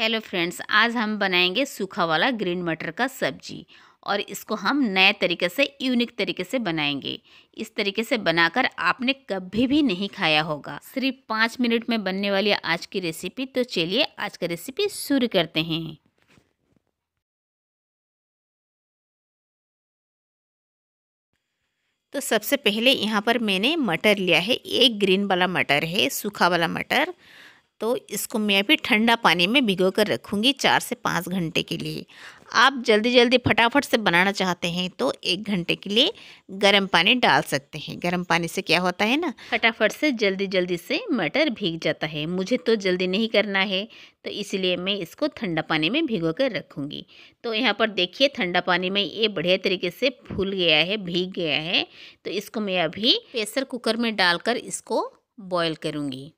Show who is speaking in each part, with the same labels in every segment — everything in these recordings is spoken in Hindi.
Speaker 1: हेलो फ्रेंड्स आज हम बनाएंगे सूखा वाला ग्रीन मटर का सब्जी और इसको हम नए तरीके से यूनिक तरीके से बनाएंगे इस तरीके से बनाकर आपने कभी भी नहीं खाया होगा सिर्फ पाँच मिनट में बनने वाली आज की रेसिपी तो चलिए आज का रेसिपी शुरू करते हैं तो सबसे पहले यहाँ पर मैंने मटर लिया है एक ग्रीन वाला मटर है सूखा वाला मटर तो इसको मैं भी ठंडा पानी में भिगो कर रखूँगी चार से पाँच घंटे के लिए आप जल्दी जल्दी फटाफट से बनाना चाहते हैं तो एक घंटे के लिए गर्म पानी डाल सकते हैं गर्म पानी से क्या होता है ना फटाफट से जल्दी जल्दी से मटर भीग जाता है मुझे तो जल्दी नहीं करना है तो इसलिए मैं इसको ठंडा पानी में भिगो कर रखूँगी तो यहाँ पर देखिए ठंडा पानी में ये बढ़िया तरीके से फूल गया है भीग गया है तो इसको मैं अभी प्रेशर कुकर में डालकर इसको बॉयल करूँगी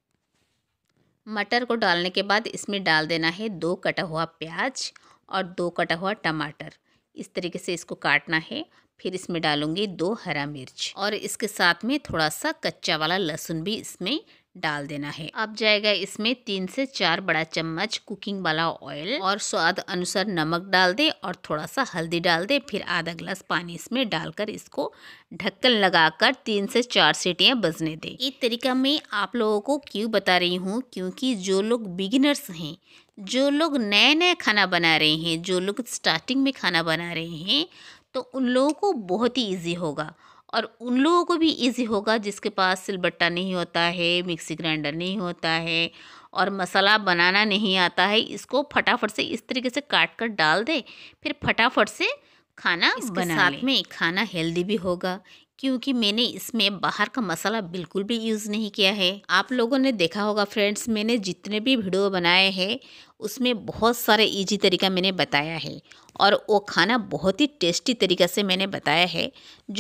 Speaker 1: मटर को डालने के बाद इसमें डाल देना है दो कटा हुआ प्याज और दो कटा हुआ टमाटर इस तरीके से इसको काटना है फिर इसमें डालूंगी दो हरा मिर्च और इसके साथ में थोड़ा सा कच्चा वाला लहसुन भी इसमें डाल देना है अब जाएगा इसमें तीन से चार बड़ा चम्मच कुकिंग वाला ऑयल और स्वाद अनुसार नमक डाल दे और थोड़ा सा हल्दी डाल दे फिर आधा गिलास पानी इसमें डालकर इसको ढक्कन लगाकर तीन से चार सीटियाँ बजने दे इस तरीका मैं आप लोगों को क्यों बता रही हूँ क्योंकि जो लोग बिगिनर्स हैं जो लोग नए नए खाना बना रहे हैं जो लोग स्टार्टिंग में खाना बना रहे हैं तो उन लोगों को बहुत ही ईजी होगा और उन लोगों को भी इजी होगा जिसके पास सिलबट्टा नहीं होता है मिक्सी ग्राइंडर नहीं होता है और मसाला बनाना नहीं आता है इसको फटाफट से इस तरीके से काट कर डाल दे फिर फटाफट से खाना इसके बना साथ में खाना हेल्दी भी होगा क्योंकि मैंने इसमें बाहर का मसाला बिल्कुल भी यूज़ नहीं किया है आप लोगों ने देखा होगा फ्रेंड्स मैंने जितने भी वीडियो बनाए हैं उसमें बहुत सारे इजी तरीका मैंने बताया है और वो खाना बहुत ही टेस्टी तरीका से मैंने बताया है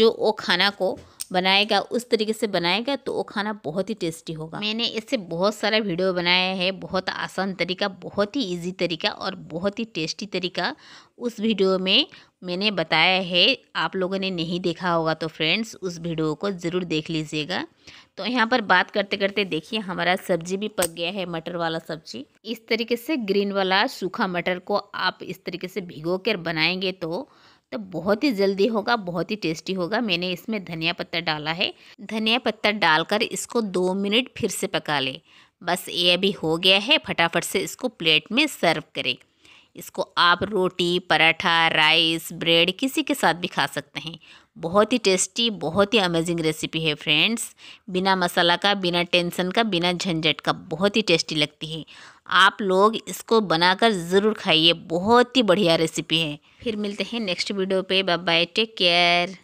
Speaker 1: जो वो खाना को बनाएगा उस तरीके से बनाएगा तो वो खाना बहुत ही टेस्टी होगा मैंने इससे बहुत सारा वीडियो बनाया है बहुत आसान तरीका बहुत ही ईजी तरीका और बहुत ही टेस्टी तरीका उस वीडियो में मैंने बताया है आप लोगों ने नहीं देखा होगा तो फ्रेंड्स उस वीडियो को ज़रूर देख लीजिएगा तो यहाँ पर बात करते करते देखिए हमारा सब्जी भी पक गया है मटर वाला सब्जी इस तरीके से ग्रीन वाला सूखा मटर को आप इस तरीके से भिगो कर बनाएंगे तो तो बहुत ही जल्दी होगा बहुत ही टेस्टी होगा मैंने इसमें धनिया पत्ता डाला है धनिया पत्ता डालकर इसको दो मिनट फिर से पका लें बस ये अभी हो गया है फटाफट से इसको प्लेट में सर्व करें इसको आप रोटी पराठा राइस ब्रेड किसी के साथ भी खा सकते हैं बहुत ही टेस्टी बहुत ही अमेजिंग रेसिपी है फ्रेंड्स बिना मसाला का बिना टेंशन का बिना झंझट का बहुत ही टेस्टी लगती है आप लोग इसको बनाकर ज़रूर खाइए बहुत ही बढ़िया रेसिपी है फिर मिलते हैं नेक्स्ट वीडियो पे बाय बाय टेक केयर